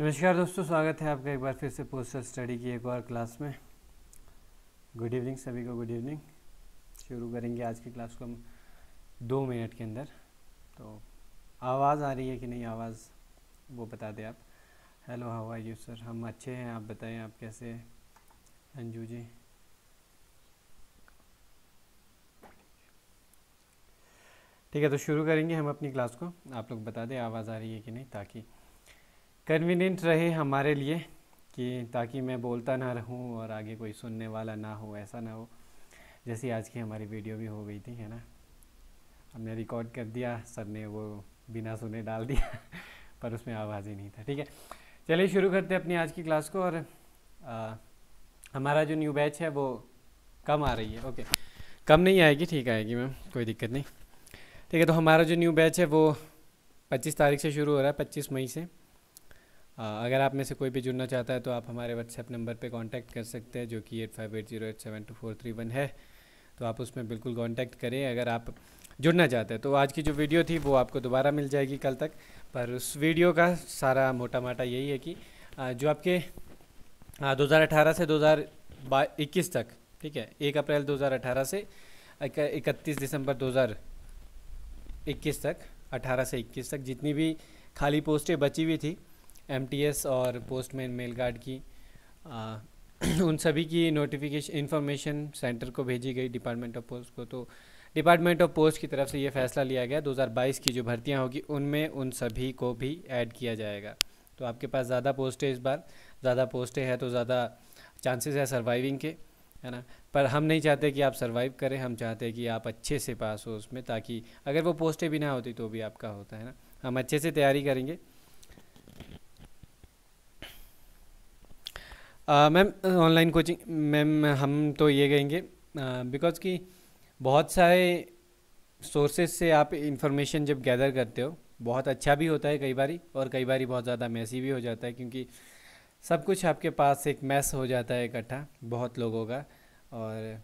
नमस्कार दोस्तों स्वागत है आपका एक बार फिर से पोस्टर स्टडी की एक और क्लास में गुड इवनिंग सभी को गुड इवनिंग शुरू करेंगे आज की क्लास को हम दो मिनट के अंदर तो आवाज़ आ रही है कि नहीं आवाज़ वो बता दें आप hello how are you sir हम अच्छे हैं आप बताएं आप कैसे अंजू जी ठीक है तो शुरू करेंगे हम अपनी क्लास को आप लोग बता दें आवाज़ आ रही है कि नहीं ताकि कन्वीनियंट रहे हमारे लिए कि ताकि मैं बोलता ना रहूं और आगे कोई सुनने वाला ना हो ऐसा ना हो जैसी आज की हमारी वीडियो भी हो गई थी है ना हमने रिकॉर्ड कर दिया सर ने वो बिना सुने डाल दिया पर उसमें आवाज़ ही नहीं था ठीक है चलिए शुरू करते हैं अपनी आज की क्लास को और आ, हमारा जो न्यू बैच है वो कम आ रही है ओके कम नहीं आएगी ठीक आएगी मैम कोई दिक्कत नहीं ठीक है तो हमारा जो न्यू बैच है वो 25 तारीख से शुरू हो रहा है 25 मई से हाँ, अगर आप में से कोई भी जुड़ना चाहता है तो आप हमारे व्हाट्सएप नंबर पर कॉन्टैक्ट कर सकते हैं जो कि eight five eight zero eight seven two four three one है तो आप उसमें बिल्कुल कॉन्टैक्ट करें अगर आप जुड़ना चाहते हैं तो आज की जो वीडियो थी वो आपको दोबारा मिल जाएगी कल तक पर उस वीडियो का सारा मोटा माटा यही है कि जो आपके दो हज़ार अठारह से दो हज़ार इक्कीस तक ठीक है एक अप्रैल दो हज़ार अठारह से इकतीस दिसंबर दो हज़ार इक्कीस तक अठारह से इक्कीस तक जितनी भी खाली पोस्टें बची हुई थी एम और पोस्टमैन मेल गार्ड की आ, उन सभी की नोटिफिकेशन इन्फॉर्मेशन सेंटर को भेजी गई डिपार्टमेंट ऑफ पोस्ट को तो डिपार्टमेंट ऑफ पोस्ट की तरफ से ये फैसला लिया गया 2022 की जो भर्तियां होगी उनमें उन सभी को भी ऐड किया जाएगा तो आपके पास ज़्यादा पोस्टें इस बार ज़्यादा पोस्टें हैं तो ज़्यादा चांसेस है सर्वाइविंग के है ना पर हम नहीं चाहते कि आप सर्वाइव करें हम चाहते हैं कि आप अच्छे से पास हो उसमें ताकि अगर वो पोस्टें भी ना होती तो भी आपका होता है ना हम अच्छे से तैयारी करेंगे मैम ऑनलाइन कोचिंग मैम हम तो ये कहेंगे बिकॉज कि बहुत सारे सोर्सेज से आप इंफॉर्मेशन जब गैदर करते हो बहुत अच्छा भी होता है कई बारी और कई बारी बहुत ज़्यादा मैसी भी हो जाता है क्योंकि सब कुछ आपके पास एक मैस हो जाता है इकट्ठा बहुत लोगों का और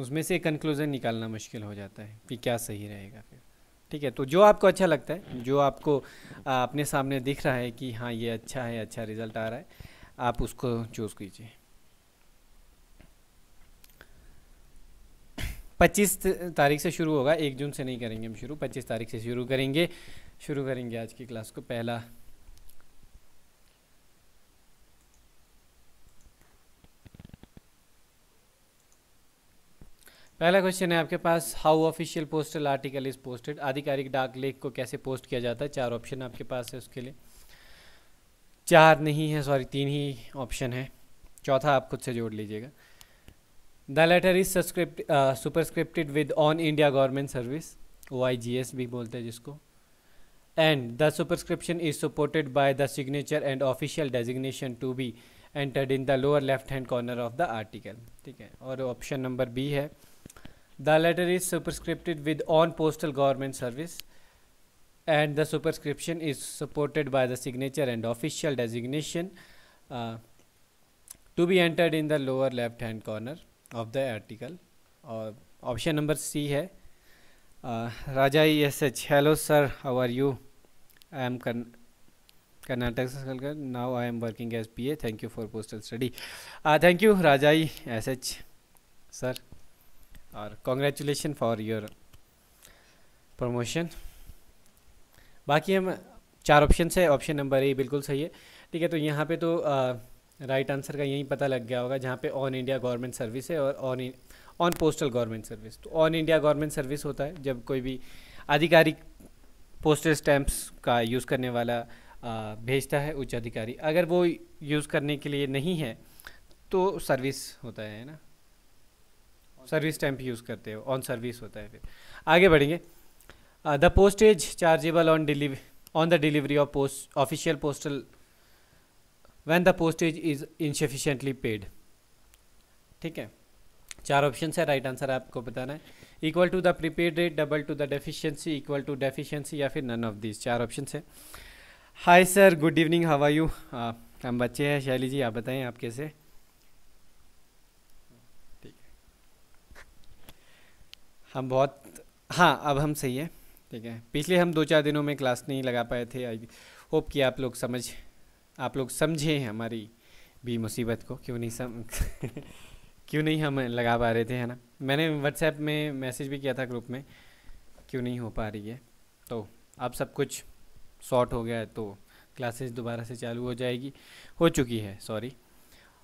उसमें से कंक्लूज़न निकालना मुश्किल हो जाता है कि क्या सही रहेगा फिर ठीक है तो जो आपको अच्छा लगता है जो आपको अपने सामने दिख रहा है कि हाँ ये अच्छा है अच्छा रिज़ल्ट आ रहा है आप उसको चूज़ कीजिए पच्चीस तारीख से शुरू होगा एक जून से नहीं करेंगे हम शुरू पच्चीस तारीख से शुरू करेंगे शुरू करेंगे आज की क्लास को पहला पहला क्वेश्चन है आपके पास how official postal article is posted आधिकारिक डाक लेख को कैसे पोस्ट किया जाता है चार ऑप्शन आपके पास है उसके लिए चार नहीं है सॉरी तीन ही ऑप्शन है चौथा आप खुद से जोड़ लीजिएगा the letter is subscript superscripted with on India government service O I G S भी बोलते हैं जिसको and the superscription is supported by the signature and official designation to be entered in the lower left hand corner of the article ठीक है और option number B है the letter is superscripted with on postal government service and the superscription is supported by the signature and official designation uh, to be entered in the lower left hand corner of the article or uh, option number C uh, Raja ESH hello sir how are you I am Karn Karnataka now I am working as PA thank you for postal study uh, thank you Raja ESH sir or congratulations for your promotion बाकी हम चार option है option number ए बिल्कुल सही है ठीक है तो यहाँ पे तो राइट आंसर का यही पता लग गया होगा जहाँ पे ऑन इंडिया गवर्नमेंट सर्विस है और on on postal government service तो ऑन इंडिया गवर्नमेंट सर्विस होता है जब कोई भी आधिकारिक पोस्टल स्टैम्प्स का यूज़ करने वाला आ, भेजता है उच्च अधिकारी अगर वो यूज़ करने के लिए नहीं है तो सर्विस होता है ना सर्विस स्टैम्प यूज़ करते हो ऑन सर्विस होता है फिर आगे बढ़ेंगे the postage chargeable on delivery on the delivery of post official postal when the postage is insufficiently paid ठीक है चार ऑप्शन है राइट आंसर आपको बताना है equal to the prepaid rate double to the deficiency equal to deficiency या फिर none of this चार ऑप्शन है hi sir good evening how are you हम बच्चे हैं शैली जी आप बताएं आप कैसे ठीक है हम बहुत हाँ अब हम सही है ठीक है पिछले हम दो चार दिनों में क्लास नहीं लगा पाए थे आई होप कि आप लोग समझ आप लोग समझें हमारी भी मुसीबत को क्यों नहीं सम क्यों नहीं हम लगा पा रहे थे है ना मैंने व्हाट्सएप में मैसेज भी किया था ग्रुप में क्यों नहीं हो पा रही है तो अब सब कुछ शॉर्ट हो गया है तो क्लासेस दोबारा से चालू हो जाएगी हो चुकी है sorry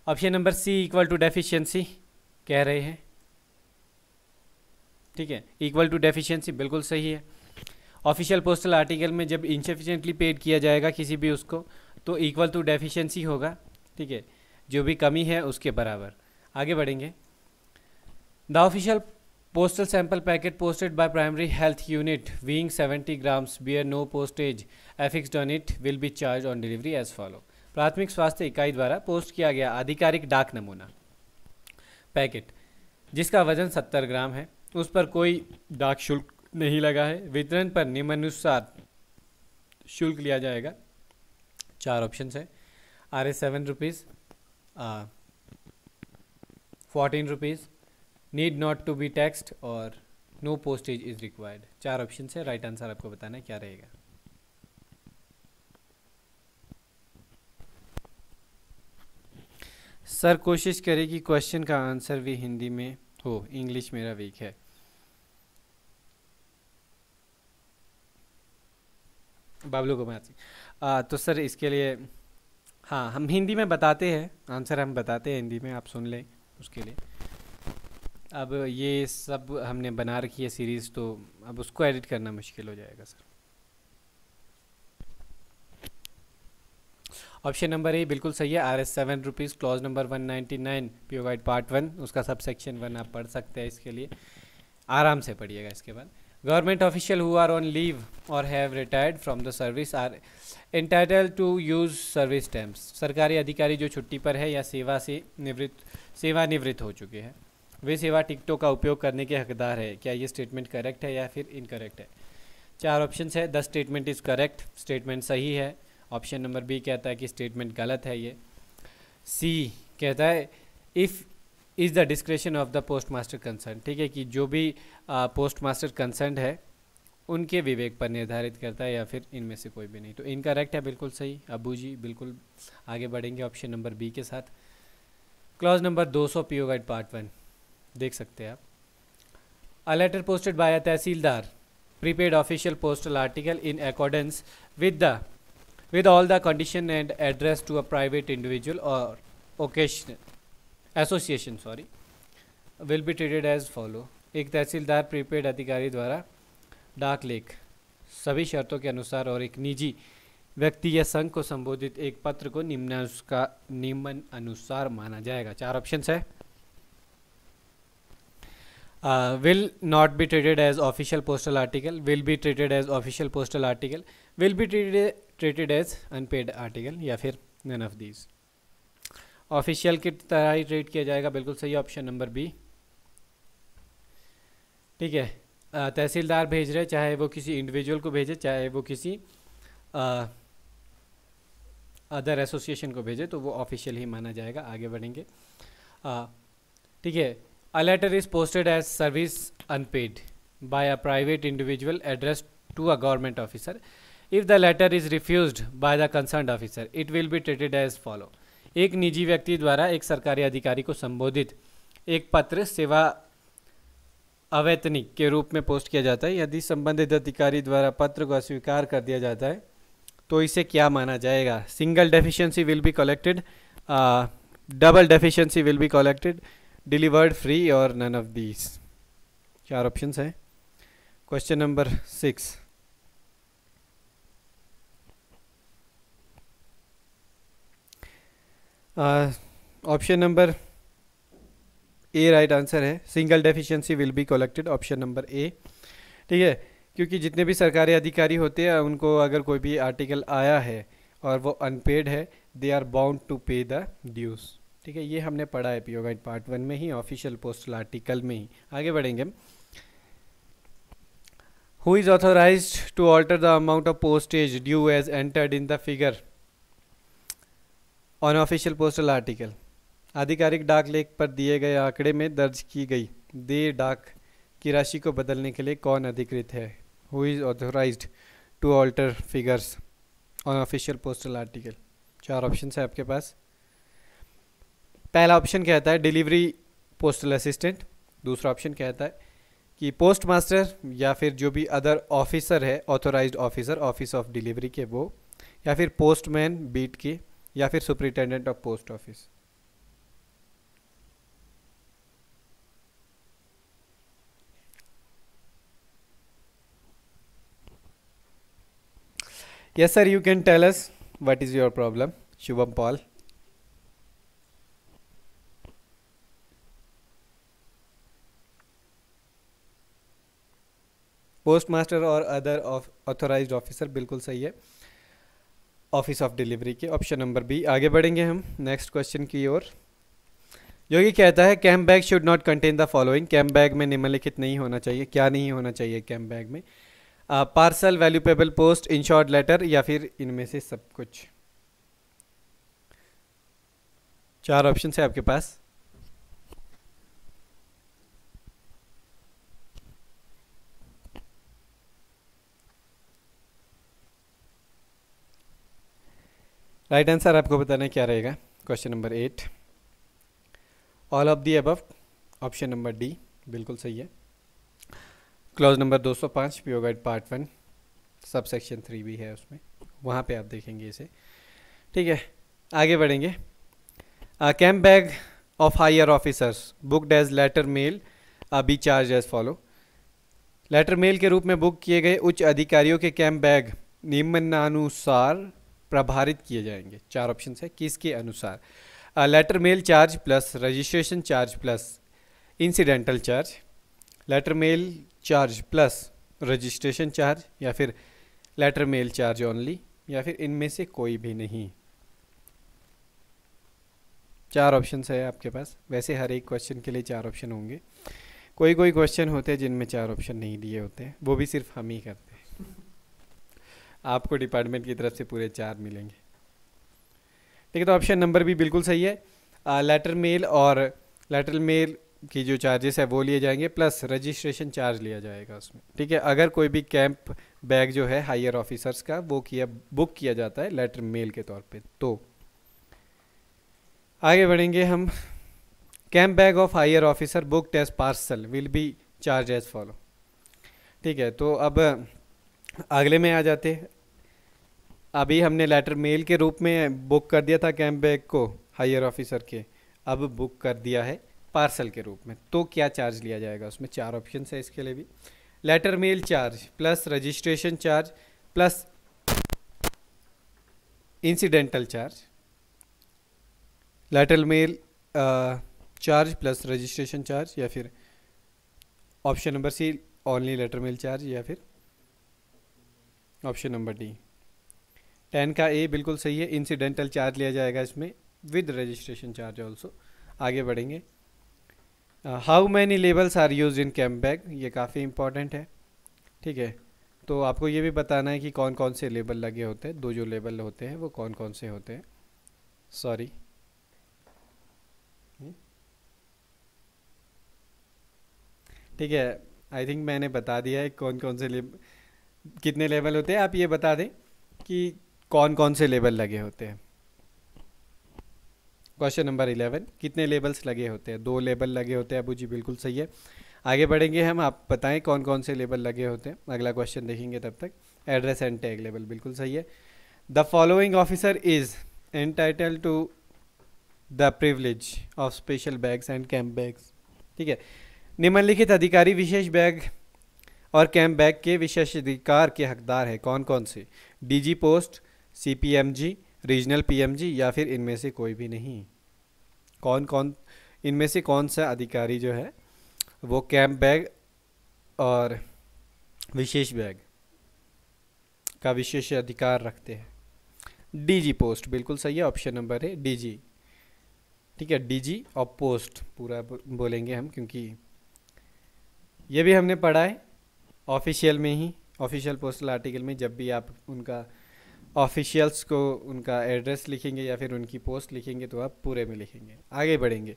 option number C equal to deficiency कह रहे हैं ठीक है इक्वल टू डेफिशिएंसी बिल्कुल सही है ऑफिशियल पोस्टल आर्टिकल में जब इनसफिशेंटली पेड किया जाएगा किसी भी उसको तो इक्वल टू डेफिशिएंसी होगा ठीक है जो भी कमी है उसके बराबर आगे बढ़ेंगे the official postal sample packet posted by primary health unit weighing 70 grams bear no postage affix on it will be charge on delivery as follow प्राथमिक स्वास्थ्य इकाई द्वारा पोस्ट किया गया आधिकारिक डाक नमूना पैकेट जिसका वजन 70 ग्राम है उस पर कोई डाक शुल्क नहीं लगा है वितरण पर निम्नानुसार शुल्क लिया जाएगा चार ऑप्शन है R S seven rupees fourteen rupees need not to be taxed और नो पोस्टेज इज़ रिक्वायर्ड चार ऑप्शन है राइट आंसर आपको बताना है क्या रहेगा सर कोशिश करें कि क्वेश्चन का आंसर भी हिंदी में हो इंग्लिश मेरा वीक है बाबलू कुमार सिंह तो सर इसके लिए हाँ हम हिंदी में बताते हैं आंसर हम बताते हैं हिंदी में आप सुन लें उसके लिए अब ये सब हमने बना रखी है सीरीज़ तो अब उसको एडिट करना मुश्किल हो जाएगा सर ऑप्शन नंबर ए बिल्कुल सही है R S seven rupees clause number one ninety nine pure part one उसका सब सेक्शन वन आप पढ़ सकते हैं इसके लिए आराम से पढ़िएगा इसके बाद government official who are on leave और have retired from the service are entitle to use service terms. सरकारी अधिकारी जो छुट्टी पर है या सेवा से निवृत्त सेवानिवृत्त हो चुके हैं वे सेवा टिकटों का उपयोग करने के हकदार है क्या ये स्टेटमेंट करेक्ट है या फिर इनकरेक्ट है चार ऑप्शन है the statement is correct statement सही है ऑप्शन नंबर बी कहता है कि स्टेटमेंट गलत है ये सी कहता है if is the discretion of the post master concern ठीक है कि जो भी पोस्ट मास्टर कंसर्न है उनके विवेक पर निर्धारित करता है या फिर इनमें से कोई भी नहीं तो इनकरेक्ट है बिल्कुल सही अबू जी बिल्कुल आगे बढ़ेंगे ऑप्शन नंबर बी के साथ क्लॉज नंबर 200 सौ पी गाइड पार्ट वन देख सकते हैं आप a letter posted by a tehsildar prepaid official postal article in accordance with the with all the condition and address to a private individual or occasion association sorry will be treated as follow एक tehsildar prepaid अधिकारी द्वारा डाक लेख सभी शर्तों के अनुसार और एक निजी व्यक्ति या संघ को संबोधित एक पत्र को निम्न का निम्न अनुसार माना जाएगा चार ऑप्शन है will not be treated as official postal article will be treated as official postal article will be treated as unpaid article या फिर मैन ऑफ दीज़ ऑफिशियल की तरह ही ट्रीट किया जाएगा बिल्कुल सही ऑप्शन नंबर बी ठीक है तहसीलदार भेज रहे चाहे वो किसी इंडिविजुअल को भेजे चाहे वो किसी अदर एसोसिएशन को भेजे तो वो ऑफिशियल ही माना जाएगा आगे बढ़ेंगे ठीक है a letter is posted as service unpaid by a private individual address to a government officer if the letter is refuse by the concern officer it will be treated as follow एक निजी व्यक्ति द्वारा एक सरकारी अधिकारी को संबोधित एक पत्र सेवा अवैतनिक के रूप में पोस्ट किया जाता है यदि संबंधित अधिकारी द्वारा पत्र को अस्वीकार कर दिया जाता है तो इसे क्या माना जाएगा single deficiency will be collected double deficiency will be collected delivered free or none of these चार ऑप्शंस हैं question number six option number A right answer है single deficiency will be collected option number A ठीक है क्योंकि जितने भी सरकारी अधिकारी होते हैं उनको अगर कोई भी आर्टिकल आया है और वो अनपेड है they are bound to pay the dues ठीक है ये हमने पढ़ा है पीओ गाइड पार्ट वन में ही ऑफिशियल पोस्टल आर्टिकल में ही आगे बढ़ेंगे who is authorise to alter the amount of postage due as entered in the figure unofficial postal article आधिकारिक डाक लेख पर दिए गए आंकड़े में दर्ज की गई देय डाक की राशि को बदलने के लिए कौन अधिकृत है who is authorise to alter figures unofficial postal article चार ऑप्शन है आपके पास पहला ऑप्शन कहता है डिलीवरी पोस्टल असिस्टेंट दूसरा ऑप्शन कहता है कि पोस्ट मास्टर या फिर जो भी अदर ऑफिसर है authorise officer office of delivery के वो या फिर पोस्टमैन बीट के या फिर superintendent of post office yes sir you can tell us what is your problem Shubham Pal postmaster और अदर ऑफ ऑथोराइज्ड ऑफिसर बिल्कुल सही है ऑफिस ऑफ डिलीवरी के ऑप्शन नंबर बी आगे बढ़ेंगे हम नेक्स्ट क्वेश्चन की ओर योगी कहता है camp bag should not contain the following camp bag में निम्नलिखित नहीं होना चाहिए क्या नहीं होना चाहिए कैम बैग में parcel valuable post insured letter या फिर इनमें से सब कुछ चार ऑप्शन है आपके पास राइट आंसर आपको बताना क्या रहेगा question number eight all of the above option number D बिल्कुल सही है clause number 205 PO guide part one sub section three भी है उसमें वहाँ पे आप देखेंगे इसे ठीक है आगे बढ़ेंगे camp bag of higher officers booked as letter mail be charge as follow letter mail के रूप में बुक किए गए उच्च अधिकारियों के कैम्प बैग निम्नानुसार प्रभारित किए जाएंगे चार ऑप्शन है किसके अनुसार letter mail charge plus registration charge plus incidental charge letter mail charge plus registration charge या फिर लेटर मेल चार्ज ओनली या फिर इनमें से कोई भी नहीं चार ऑप्शन है आपके पास वैसे हर एक क्वेश्चन के लिए चार ऑप्शन होंगे कोई कोई क्वेश्चन होते हैं जिनमें चार ऑप्शन नहीं दिए होते हैं वो भी सिर्फ हम ही करते हैं आपको डिपार्टमेंट की तरफ से पूरे चार मिलेंगे ठीक है तो ऑप्शन नंबर भी बिल्कुल सही है लेटर मेल और लेटर मेल की जो चार्जेस है वो लिए जाएंगे प्लस रजिस्ट्रेशन चार्ज लिया जाएगा उसमें ठीक है अगर कोई भी कैंप बैग जो है हायर ऑफिसर्स का वो किया बुक किया जाता है लेटर मेल के तौर पे तो आगे बढ़ेंगे हम camp bag of higher officer booked टेस्ट parcel will be charge as follow ठीक है तो अब अगले में आ जाते अभी हमने लेटर मेल के रूप में बुक कर दिया था कैंप बैग को हायर ऑफिसर के अब बुक कर दिया है पार्सल के रूप में तो क्या चार्ज लिया जाएगा उसमें चार ऑप्शन है इसके लिए भी letter mail charge plus registration charge plus incidental charge letter mail charge plus registration charge या फिर option number C only letter mail charge या फिर ऑप्शन नंबर डी टेन का ए बिल्कुल सही है इंसिडेंटल चार्ज लिया जाएगा इसमें विद रजिस्ट्रेशन चार्ज ऑल्सो आगे बढ़ेंगे how many labels are use in camp bag ये काफ़ी इंपॉर्टेंट है ठीक है तो आपको ये भी बताना है कि कौन कौन से लेबल लगे होते हैं दो जो लेबल होते हैं वो कौन कौन से होते हैं सॉरी hmm? ठीक है आई थिंक मैंने बता दिया है कौन कौन से लेब कितने लेवल होते हैं आप ये बता दें कि कौन कौन से लेबल लगे होते हैं क्वेश्चन नंबर इलेवन कितने लेबल्स लगे होते हैं दो लेबल लगे होते हैं अबू जी बिल्कुल सही है आगे बढ़ेंगे हम आप बताएं कौन कौन से लेबल लगे होते हैं अगला क्वेश्चन देखेंगे तब तक एड्रेस एंड टैग लेबल बिल्कुल सही है the following officer is entitle to the privilege of special bags and camp bags ठीक है निम्नलिखित अधिकारी विशेष बैग और कैंप बैग के विशेष अधिकार के हकदार है कौन कौन से DG post C P M G regional P M G या फिर इनमें से कोई भी नहीं कौन कौन इनमें से कौन सा अधिकारी जो है वो कैंप बैग और विशेष बैग का विशेष अधिकार रखते हैं डीजी पोस्ट बिल्कुल सही है ऑप्शन नंबर है डीजी ठीक है डीजी और पोस्ट पूरा बोलेंगे हम क्योंकि ये भी हमने पढ़ा है ऑफिशियल में ही ऑफिशियल पोस्टल आर्टिकल में जब भी आप उनका ऑफिशियल्स को उनका एड्रेस लिखेंगे या फिर उनकी पोस्ट लिखेंगे तो आप पूरे में लिखेंगे आगे बढ़ेंगे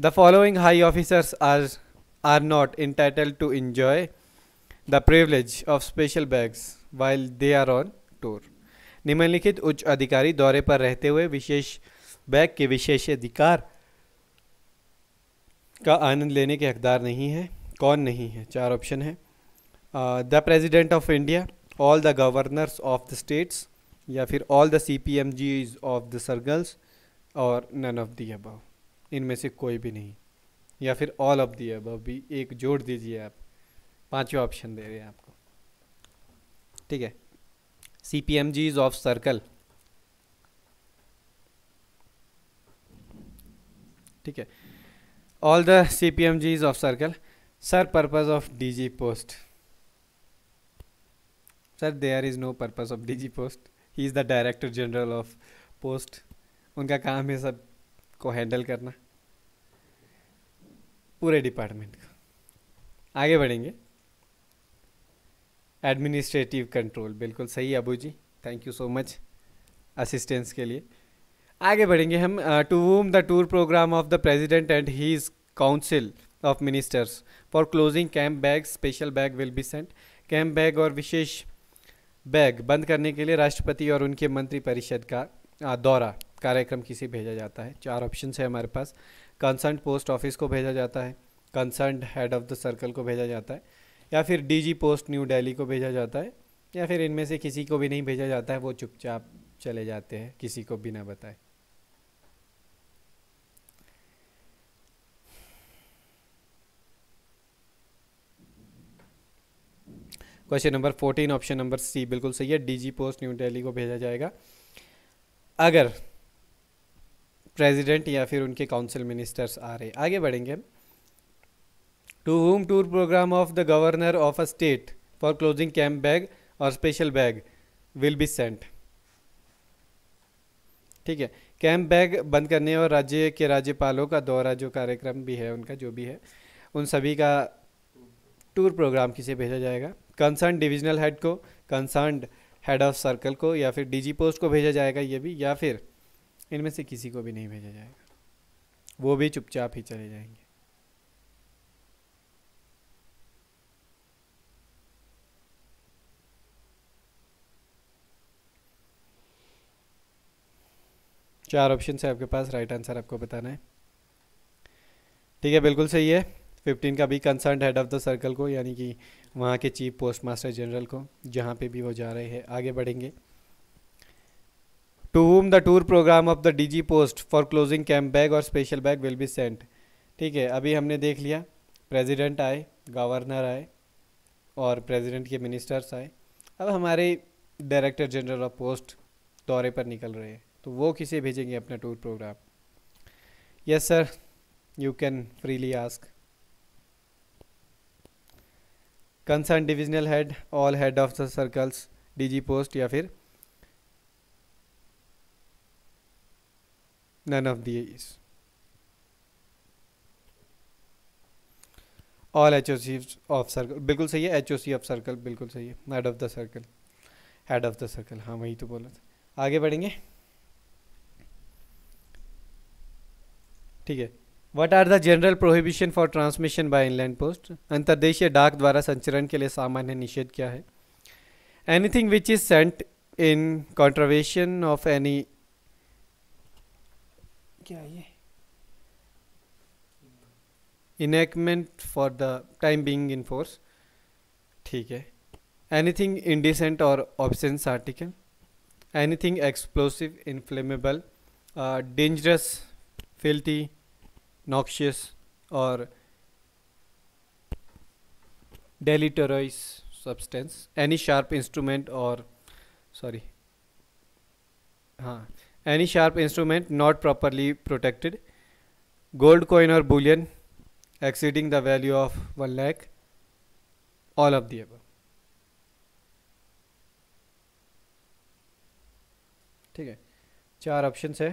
the following high officers are are not entitle to enjoy the privilege of special bags while they are on tour निम्नलिखित उच्च अधिकारी दौरे पर रहते हुए विशेष बैग के विशेष अधिकार का आनंद लेने के हकदार नहीं है कौन नहीं है चार ऑप्शन है the president of India all the governors of the states या फिर all the C P M G of the circles or none of the above इनमें से कोई भी नहीं या फिर ऑल ऑफ दी अब भी एक जोड़ दीजिए आप पांचवा ऑप्शन दे रहे हैं आपको ठीक है C P M Gs of circle ठीक है all the C P M Gs of circle sir purpose of D G post sir they are is no purpose of D G post he is the director general of post उनका काम है सब को handle करना पूरे department का आगे बढ़ेंगे एडमिनिस्ट्रेटिव कंट्रोल बिल्कुल सही Abu ji thank you so much assistance के लिए आगे बढ़ेंगे हम to whom the tour programme of the president and he is council of ministers for closing camp bag special bag will be sent camp bag और विशेष bag बंद करने के लिए राष्ट्रपति और उनके मंत्री परिषद का दौरा कार्यक्रम किसे भेजा जाता है चार ऑप्शन है हमारे पास कंसर्न पोस्ट ऑफिस को भेजा जाता है concern head of the circle को भेजा जाता है या फिर डीजी पोस्ट न्यू दिल्ली को भेजा जाता है या फिर इनमें से किसी को भी नहीं भेजा जाता है वो चुपचाप चले जाते हैं किसी को बिना बताए question number fourteen option number C बिल्कुल सही है डीजी पोस्ट न्यू दिल्ली को भेजा जाएगा अगर प्रेसिडेंट या फिर उनके काउंसिल मिनिस्टर्स आ रहे आगे बढ़ेंगे हम to whom tour programme of the governor of a state for closing camp bag और special bag will be sent ठीक है कैंप बैग बंद करने और राज्य के राज्यपालों का दौरा जो कार्यक्रम भी है उनका जो भी है उन सभी का टूर प्रोग्राम किसे भेजा जाएगा कंसर्न डिविजनल हेड को कंसर्न हेड ऑफ सर्कल को या फिर डीजी पोस्ट को भेजा जाएगा ये भी या फिर इनमें से किसी को भी नहीं भेजा जाएगा वो भी चुपचाप ही चले जाएंगे चार ऑप्शन है आपके पास राइट आंसर आपको बताना है ठीक है बिल्कुल सही है फिफ्टीन का भी concern head of the circle को यानी कि वहाँ के चीफ पोस्ट मास्टर जनरल को जहाँ पे भी वो जा रहे हैं आगे बढ़ेंगे to whom the tour programme of the DG post for closing camp bag और special bag will be sent ठीक है अभी हमने देख लिया प्रेसिडेंट आए गवर्नर आए और प्रेसिडेंट के मिनिस्टर्स आए अब हमारे डायरेक्टर जनरल ऑफ पोस्ट दौरे पर निकल रहे हैं तो वो किसे भेजेंगे अपना tour programme yes sir you can freely ask concern divisional head all head of the circles DG post या फिर none of these all H O C of circle बिल्कुल सही है H O C of circle बिल्कुल सही है head of the circle head of the circle हाँ वही तो बोला था आगे बढ़ेंगे ठीक है what are the general prohibition for transmission by inland post अंतर्देशीय डाक द्वारा संचरण के लिए सामान्य निषेध क्या है anything which is sent in contravention of any क्या ये enactment for the time being in force ठीक है anything indecent or obscene article anything explosive inflammable dangerous filthy noxious or deleterious substance any sharp instrument or sorry हाँ any sharp instrument not properly protected gold coin or bullion exceeding the value of 1 lakh all of the above ठीक है चार option है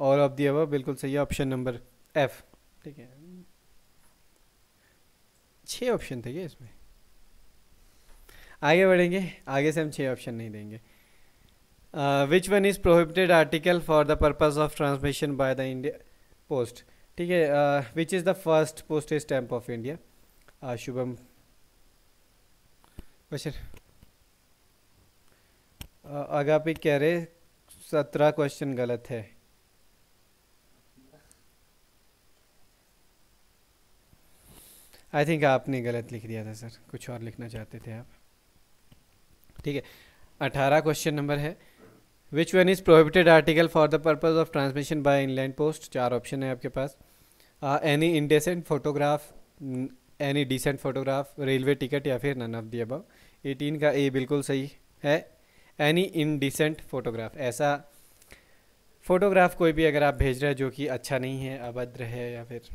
और अब दिया हुआ बिल्कुल सही है ऑप्शन नंबर एफ ठीक है छः ऑप्शन थे क्या इसमें आगे बढ़ेंगे आगे से हम छः ऑप्शन नहीं देंगे which one is prohibited article for the purpose of transmission by the India post ठीक है which is the first post stamp of India Shubham question uh, आप कह रहे सत्रह क्वेश्चन गलत है आई थिंक आपने गलत लिख दिया था सर कुछ और लिखना चाहते थे आप ठीक है अठारह क्वेश्चन नंबर है which one is prohibited article for the purpose of transmission by inland post चार ऑप्शन है आपके पास any indecent photograph any decent photograph railway ticket या फिर none of the above eighteen का ए बिल्कुल सही है एनी इनडिसेंट फोटोग्राफ ऐसा फोटोग्राफ कोई भी अगर आप भेज रहे हैं जो कि अच्छा नहीं है अभद्र है या फिर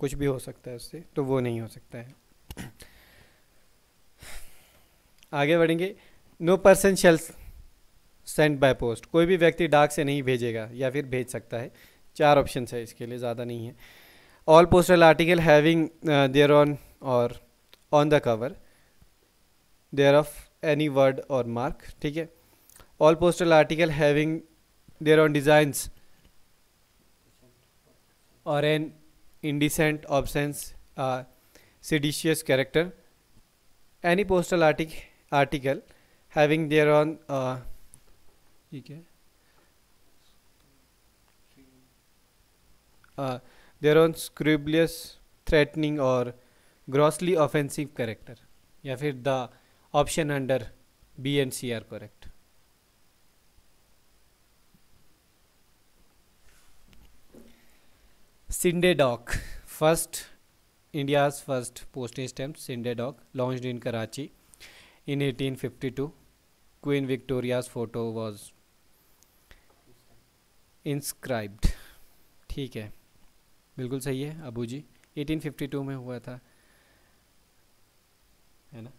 कुछ भी हो सकता है उससे तो वो नहीं हो सकता है आगे बढ़ेंगे no person shall send by post कोई भी व्यक्ति डाक से नहीं भेजेगा या फिर भेज सकता है चार ऑप्शन है इसके लिए ज़्यादा नहीं है all postal article having thereon or on the cover thereof any word or mark ठीक है all postal article having thereon designs or an indecent, obscene, uh, seditious character. Any postal artic article having thereon uh, uh, thereon scribulous, threatening or grossly offensive character. या the option under B and C are correct. Scinde Scinde Dawk first India's first posting stamp Scinde Dawk launch in Karachi in 1852 Queen Victoria's photo was inscribed ठीक है बिल्कुल सही है अबू जी eighteen में हुआ था है ना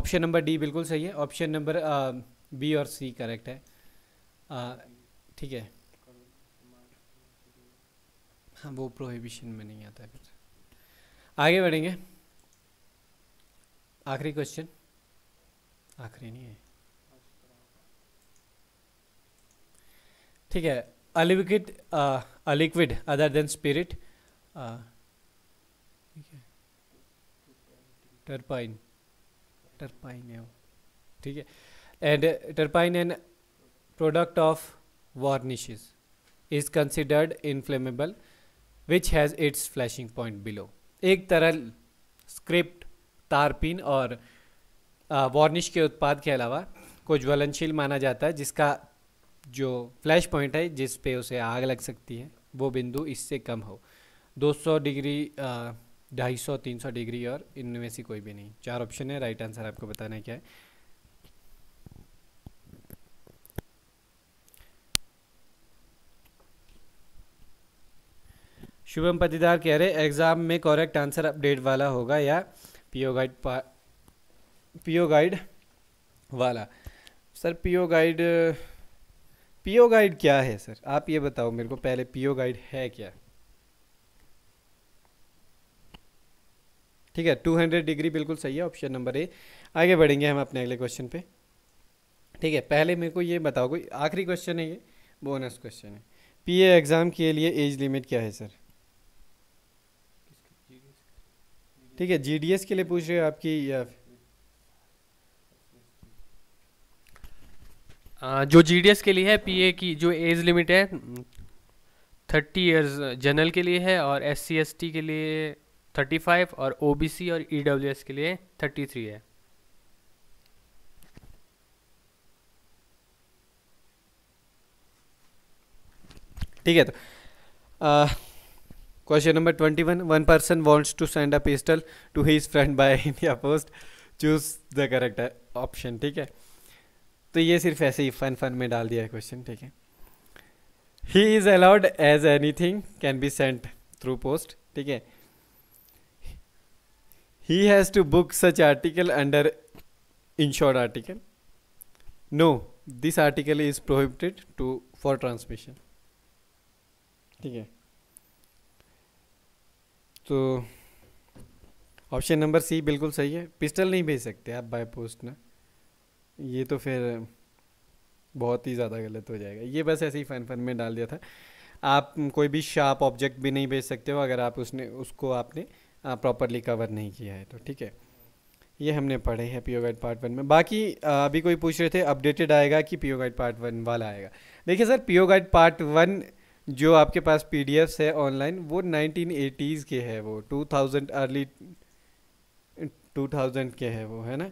ऑप्शन नंबर डी बिल्कुल सही है ऑप्शन नंबर बी और सी करेक्ट है ठीक uh, है वो प्रोहिबिशन में नहीं आता है फिर आगे बढ़ेंगे आखिरी क्वेश्चन आखिरी नहीं है ठीक है a liquid a liquid other than spirit ठीक है टर्पाइन टर्पाइन है वो ठीक है and turpentine and product of varnishes is considered inflammable which has its flashing point below एक तरल स्क्रिप्ट तारपीन और वार्निश के उत्पाद के अलावा को ज्वलनशील माना जाता है जिसका जो फ्लैश पॉइंट है जिस पे उसे आग लग सकती है वो बिंदु इससे कम हो 200 डिग्री ढाई सौ तीन सौ डिग्री और इनमें से कोई भी नहीं चार ऑप्शन है राइट आंसर आपको बताना क्या है शुभम पतिदार कह रहे एग्ज़ाम में करेक्ट आंसर अपडेट वाला होगा या पीओ गाइड पा पीओ गाइड वाला sir PO guide PO guide क्या है सर आप ये बताओ मेरे को पहले पीओ गाइड है क्या ठीक है टू हंड्रेड डिग्री बिल्कुल सही है ऑप्शन नंबर ए आगे बढ़ेंगे हम अपने अगले क्वेश्चन पे ठीक है पहले मेरे को ये बताओ कोई आखिरी क्वेश्चन है ये बोनस क्वेश्चन है पीए एग्ज़ाम के लिए एज लिमिट क्या है सर ठीक है जी के लिए पूछ रहे हो आपकी जो जी के लिए है पीए की जो एज लिमिट है थर्टी इयर्स जनरल के लिए है और एस सी के लिए थर्टी फाइव और ओबीसी और ईडब्ल्यू e के लिए थर्टी थ्री है ठीक है तो आ, question number twenty one one person wants to send a pistol to his friend by India post choose the correct option ठीक है तो ये सिर्फ ऐसे ही फन फन में डाल दिया है क्वेश्चन ठीक है ही is allowed as anything can be sent through post ठीक है ही has to book such article under insured article no this article is prohibited to for transmission ठीक है तो ऑप्शन नंबर सी बिल्कुल सही है पिस्टल नहीं भेज सकते आप बाय पोस्ट ना ये तो फिर बहुत ही ज़्यादा गलत हो जाएगा ये बस ऐसे ही फन फन में डाल दिया था आप कोई भी शार्प ऑब्जेक्ट भी नहीं भेज सकते हो अगर आप उसने उसको आपने प्रॉपरली कवर नहीं किया है तो ठीक है ये हमने पढ़े हैं पीओ गाइड पार्ट वन में बाकी अभी कोई पूछ रहे थे अपडेटेड आएगा कि पीओ गाइड पार्ट वन वाला आएगा देखिए sir PO guide part one जो आपके पास पी है ऑनलाइन वो एटीज़ के है वो 2000 अर्ली 2000 के है वो है ना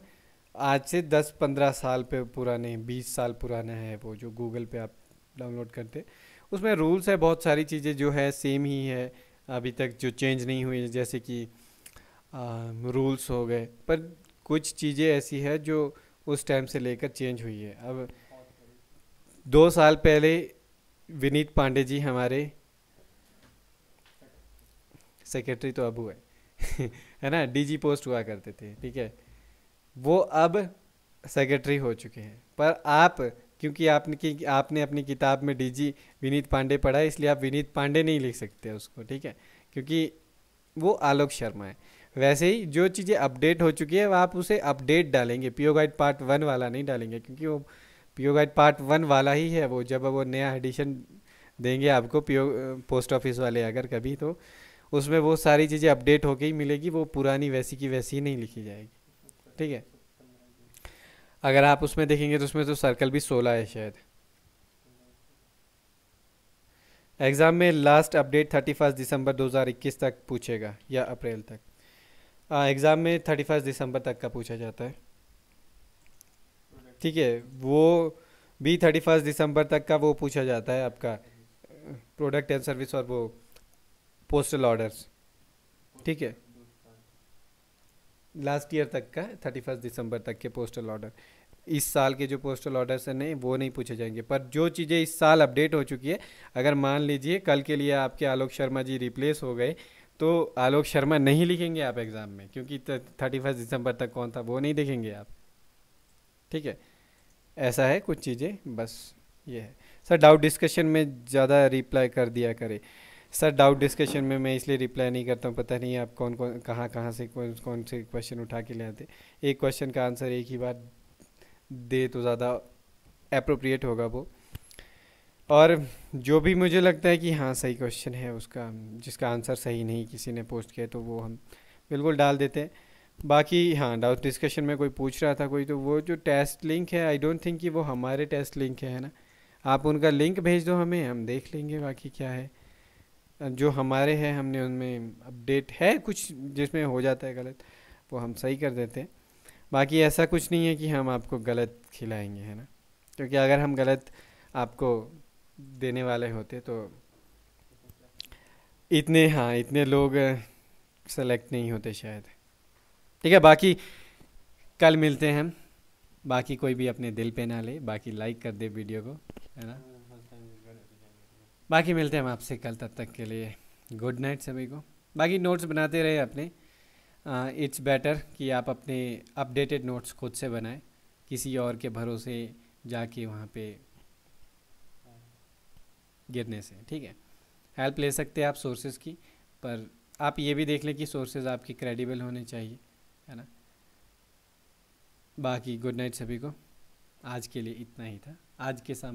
आज से 10-15 साल पे पुराने 20 साल पुराना है वो जो गूगल पे आप डाउनलोड करते उसमें रूल्स है बहुत सारी चीज़ें जो है सेम ही है अभी तक जो चेंज नहीं हुई जैसे कि रूल्स हो गए पर कुछ चीज़ें ऐसी है जो उस टाइम से लेकर चेंज हुई है अब दो साल पहले विनीत पांडे जी हमारे सेक्रेटरी तो अब हुए है ना डीजी पोस्ट हुआ करते थे ठीक है वो अब सेक्रेटरी हो चुके हैं पर आप क्योंकि आपने की आपने अपनी किताब में डीजी विनीत पांडे पढ़ा है इसलिए आप विनीत पांडे नहीं लिख सकते उसको ठीक है क्योंकि वो आलोक शर्मा है वैसे ही जो चीज़ें अपडेट हो चुकी है आप उसे अपडेट डालेंगे पीओ गाइड पार्ट वन वाला नहीं डालेंगे क्योंकि वो पीओ गाइड पार्ट वन वाला ही है वो जब वो नया एडिशन देंगे आपको पीओ पोस्ट ऑफिस वाले अगर कभी तो उसमें वो सारी चीज़ें अपडेट होके ही मिलेगी वो पुरानी वैसी की वैसी ही नहीं लिखी जाएगी ठीक है अगर आप उसमें देखेंगे तो उसमें तो सर्कल भी सोलह है शायद एग्ज़ाम में last update thirty first December 2021 तक पूछेगा या अप्रैल तक एग्ज़ाम हाँ, में थर्टी फर्स्ट दिसंबर तक का पूछा जाता है ठीक है वो भी थर्टी फर्स्ट दिसंबर तक का वो पूछा जाता है आपका प्रोडक्ट एंड सर्विस और वो पोस्टल ऑर्डर्स ठीक है लास्ट ईयर तक का थर्टी फर्स्ट दिसंबर तक के पोस्टल ऑर्डर इस साल के जो पोस्टल ऑर्डर्स हैं नहीं वो नहीं पूछे जाएंगे पर जो चीज़ें इस साल अपडेट हो चुकी है अगर मान लीजिए कल के लिए आपके आलोक शर्मा जी रिप्लेस हो गए तो आलोक शर्मा नहीं लिखेंगे आप एग्ज़ाम में क्योंकि थर्टी फर्स्ट दिसंबर तक कौन था वो नहीं देखेंगे आप ठीक है ऐसा है कुछ चीज़ें बस ये है सर डाउट डिस्कशन में ज़्यादा रिप्लाई कर दिया करें सर डाउट डिस्कशन में मैं इसलिए रिप्लाई नहीं करता हूँ पता नहीं आप कौन कौन कहाँ कहाँ से कौन कौन से क्वेश्चन उठा के ले आते एक क्वेश्चन का आंसर एक ही बार दे तो ज़्यादा अप्रोप्रिएट होगा वो और जो भी मुझे लगता है कि हाँ सही क्वेश्चन है उसका जिसका आंसर सही नहीं किसी ने पोस्ट किया तो वो हम बिल्कुल डाल देते हैं बाकी हाँ डाउट डिस्कशन में कोई पूछ रहा था कोई तो वो जो टेस्ट लिंक है आई डोंट थिंक कि वो हमारे टेस्ट लिंक है ना आप उनका लिंक भेज दो हमें हम देख लेंगे बाकी क्या है जो हमारे हैं हमने उनमें अपडेट है कुछ जिसमें हो जाता है गलत वो हम सही कर देते हैं बाकी ऐसा कुछ नहीं है कि हम आपको गलत खिलाएंगे है ना क्योंकि अगर हम गलत आपको देने वाले होते तो इतने हाँ इतने लोग सेलेक्ट नहीं होते शायद ठीक है बाकी कल मिलते हैं हम बाकी कोई भी अपने दिल पे ना ले बाकी लाइक कर दे वीडियो को है ना बाकी मिलते हैं हम आपसे कल तब तक के लिए गुड नाइट सभी को बाकी नोट्स बनाते रहे अपने इट्स बेटर कि आप अपने अपडेटेड नोट्स खुद से बनाएं किसी और के भरोसे जाके वहाँ पे गिरने से ठीक है हेल्प ले सकते हैं आप सोर्सेज की पर आप ये भी देख लें कि सोर्सेज आपके क्रेडिबल होने चाहिए है ना बाकी गुड नाइट सभी को आज के लिए इतना ही था आज के सामने